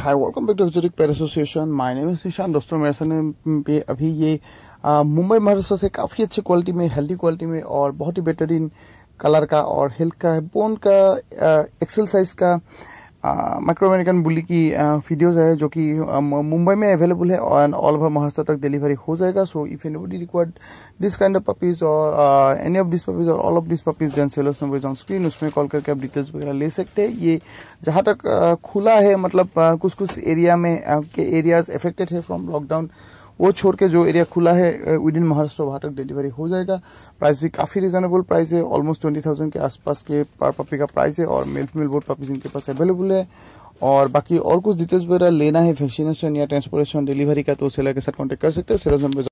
hi welcome back to जुरिक पैर association my name is निशान दोस्तों मेरे सामने पे अभी ये मुंबई महाराष्ट्र से काफ़ी अच्छी क्वालिटी में हेल्दी क्वालिटी में और बहुत ही बेटरीन कलर का और हेल्थ का है बोन का एक्सरसाइज का माइक्रो अमेरिकन बुली की वीडियोज है जो कि मुंबई में अवेलेबल है एंड ऑल ओवर महाराष्ट्र तक डिलीवरी हो जाएगा so if anybody required this kind of puppies और एनी ऑफ दिस पपीज और all of this puppies then sellers number on screen उसमें कॉल करके आप डिटेल्स वगैरह ले सकते हैं ये जहाँ तक खुला है मतलब कुछ कुछ एरिया में के एरियाज अफेक्टेड है फ्रॉम लॉकडाउन वो छोड़ के जो एरिया खुला है विद इन महाराष्ट्र तक डिलीवरी हो जाएगा प्राइस भी काफ़ी रिजनेबल प्राइस है ऑलमोस्ट ट्वेंटी थाउजेंड के आसपास के पर पपी का प्राइस है और मेल फीमेल बोर्ड पपीज इनके पास अवेलेबल है और बाकी और कुछ डिटेल्स वगैरह लेना है वैक्सीनेशन या ट्रांसपोर्टेशन डिलीवरी का तो सेलर के साथ कॉन्टेक्ट कर सकते हैं सेलर